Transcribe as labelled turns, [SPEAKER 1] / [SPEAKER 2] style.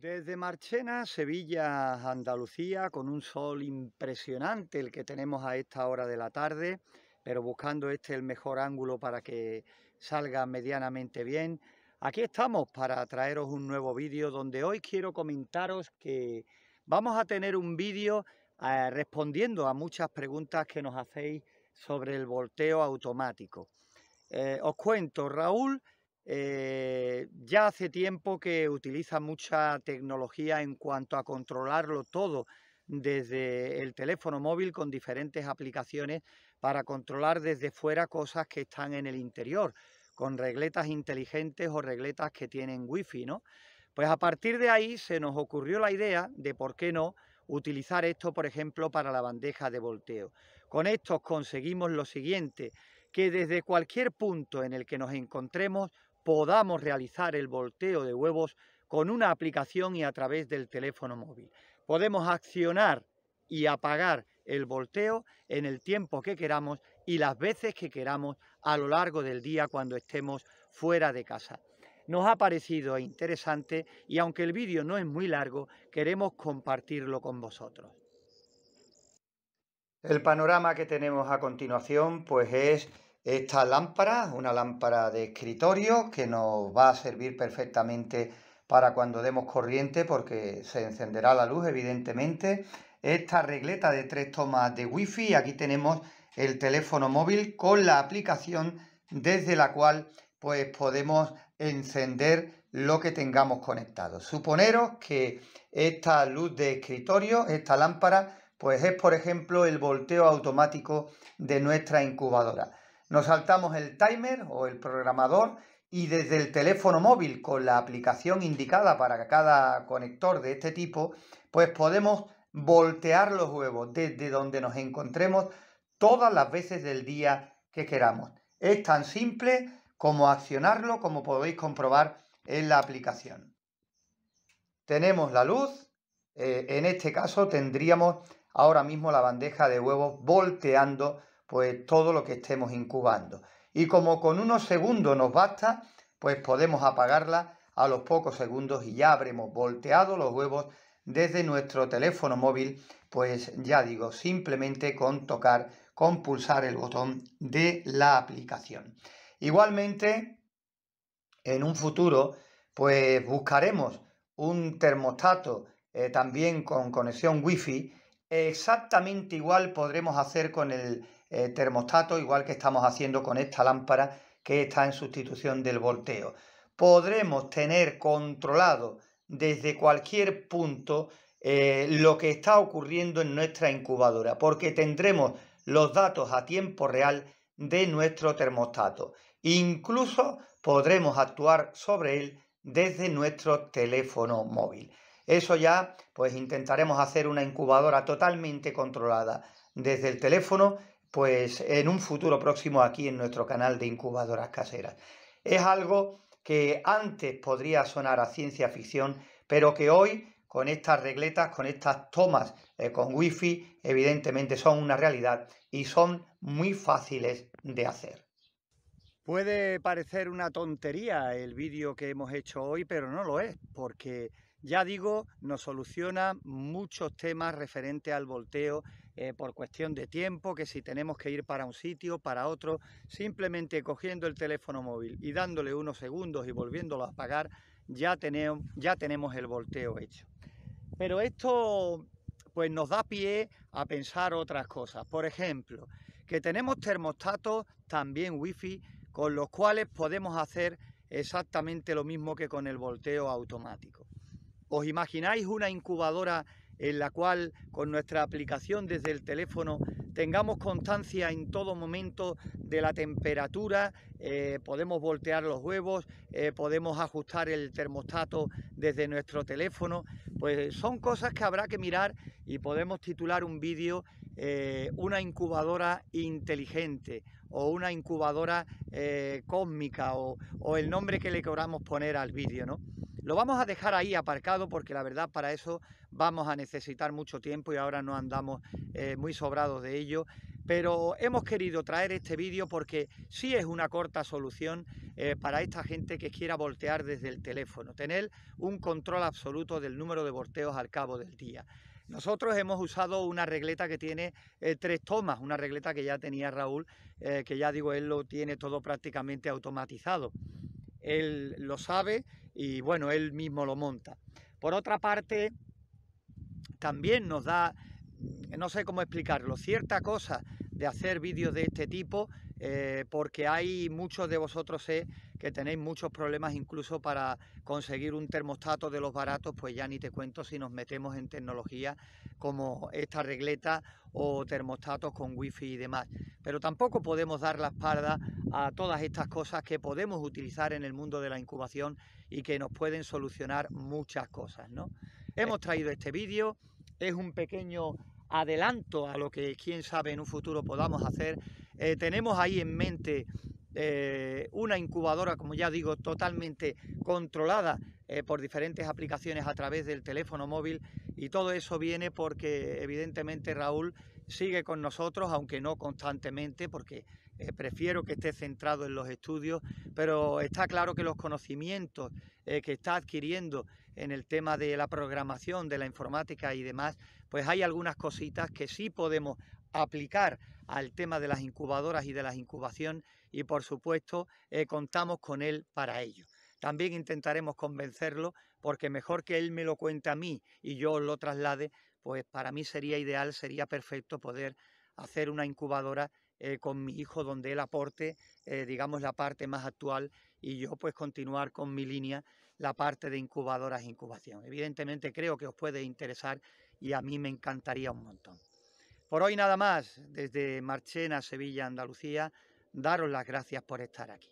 [SPEAKER 1] Desde Marchena, Sevilla, Andalucía, con un sol impresionante el que tenemos a esta hora de la tarde, pero buscando este el mejor ángulo para que salga medianamente bien. Aquí estamos para traeros un nuevo vídeo donde hoy quiero comentaros que vamos a tener un vídeo eh, respondiendo a muchas preguntas que nos hacéis sobre el volteo automático. Eh, os cuento, Raúl eh, ya hace tiempo que utiliza mucha tecnología en cuanto a controlarlo todo desde el teléfono móvil con diferentes aplicaciones para controlar desde fuera cosas que están en el interior, con regletas inteligentes o regletas que tienen wifi, ¿no? Pues a partir de ahí se nos ocurrió la idea de por qué no utilizar esto, por ejemplo, para la bandeja de volteo. Con esto conseguimos lo siguiente, que desde cualquier punto en el que nos encontremos podamos realizar el volteo de huevos con una aplicación y a través del teléfono móvil. Podemos accionar y apagar el volteo en el tiempo que queramos y las veces que queramos a lo largo del día cuando estemos fuera de casa. Nos ha parecido interesante y aunque el vídeo no es muy largo, queremos compartirlo con vosotros. El panorama que tenemos a continuación pues es esta lámpara, una lámpara de escritorio que nos va a servir perfectamente para cuando demos corriente porque se encenderá la luz evidentemente. Esta regleta de tres tomas de wifi, aquí tenemos el teléfono móvil con la aplicación desde la cual pues podemos encender lo que tengamos conectado. Suponeros que esta luz de escritorio, esta lámpara, pues es por ejemplo el volteo automático de nuestra incubadora. Nos saltamos el timer o el programador y desde el teléfono móvil con la aplicación indicada para cada conector de este tipo, pues podemos voltear los huevos desde donde nos encontremos todas las veces del día que queramos. Es tan simple como accionarlo como podéis comprobar en la aplicación. Tenemos la luz, eh, en este caso tendríamos ahora mismo la bandeja de huevos volteando pues todo lo que estemos incubando. Y como con unos segundos nos basta, pues podemos apagarla a los pocos segundos y ya habremos volteado los huevos desde nuestro teléfono móvil, pues ya digo, simplemente con tocar, con pulsar el botón de la aplicación. Igualmente, en un futuro, pues buscaremos un termostato eh, también con conexión wifi Exactamente igual podremos hacer con el eh, termostato, igual que estamos haciendo con esta lámpara que está en sustitución del volteo. Podremos tener controlado desde cualquier punto eh, lo que está ocurriendo en nuestra incubadora, porque tendremos los datos a tiempo real de nuestro termostato. Incluso podremos actuar sobre él desde nuestro teléfono móvil. Eso ya, pues intentaremos hacer una incubadora totalmente controlada desde el teléfono, pues en un futuro próximo aquí en nuestro canal de incubadoras caseras. Es algo que antes podría sonar a ciencia ficción, pero que hoy con estas regletas, con estas tomas eh, con wifi, evidentemente son una realidad y son muy fáciles de hacer. Puede parecer una tontería el vídeo que hemos hecho hoy, pero no lo es, porque ya digo, nos soluciona muchos temas referentes al volteo eh, por cuestión de tiempo, que si tenemos que ir para un sitio, para otro, simplemente cogiendo el teléfono móvil y dándole unos segundos y volviéndolo a apagar, ya tenemos, el volteo hecho. Pero esto pues nos da pie a pensar otras cosas. Por ejemplo, que tenemos termostatos, también wifi, con los cuales podemos hacer exactamente lo mismo que con el volteo automático. ¿Os imagináis una incubadora en la cual con nuestra aplicación desde el teléfono tengamos constancia en todo momento de la temperatura, eh, podemos voltear los huevos, eh, podemos ajustar el termostato desde nuestro teléfono, pues son cosas que habrá que mirar y podemos titular un vídeo eh, una incubadora inteligente o una incubadora cósmica o, o el nombre que le queramos poner al vídeo, ¿no? Lo vamos a dejar ahí aparcado porque la verdad para eso vamos a necesitar mucho tiempo y ahora no andamos eh, muy sobrados de ello. Pero hemos querido traer este vídeo porque sí es una corta solución eh, para esta gente que quiera voltear desde el teléfono. Tener un control absoluto del número de volteos al cabo del día. Nosotros hemos usado una regleta que tiene eh, tres tomas, una regleta que ya tenía Raúl, que ya digo, él lo tiene todo prácticamente automatizado. Él lo sabe, y bueno, él mismo lo monta. Por otra parte, también nos da, no sé cómo explicarlo, cierta cosa de hacer vídeos de este tipo, eh, porque hay muchos de vosotros eh, que tenéis muchos problemas incluso para conseguir un termostato de los baratos, pues ya ni te cuento si nos metemos en tecnología como esta regleta o termostatos con wifi y demás. Pero tampoco podemos dar la espalda a todas estas cosas que podemos utilizar en el mundo de la incubación y que nos pueden solucionar muchas cosas, ¿no? Eh. Hemos traído este vídeo, es un pequeño adelanto a lo que quién sabe en un futuro podamos hacer. Eh, tenemos ahí en mente eh, una incubadora, como ya digo, totalmente controlada eh, por diferentes aplicaciones a través del teléfono móvil y todo eso viene porque evidentemente Raúl sigue con nosotros, aunque no constantemente, porque eh, prefiero que esté centrado en los estudios, pero está claro que los conocimientos que está adquiriendo en el tema de la programación, de la informática y demás, pues hay algunas cositas que sí podemos aplicar al tema de las incubadoras y de las incubación y por supuesto eh, contamos con él para ello. También intentaremos convencerlo porque mejor que él me lo cuente a mí y yo lo traslade, pues para mí sería ideal, sería perfecto poder hacer una incubadora eh, con mi hijo donde él aporte, eh, digamos, la parte más actual y yo pues continuar con mi línea, la parte de incubadoras e incubación. Evidentemente creo que os puede interesar y a mí me encantaría un montón. Por hoy nada más, desde Marchena, Sevilla, Andalucía, daros las gracias por estar aquí.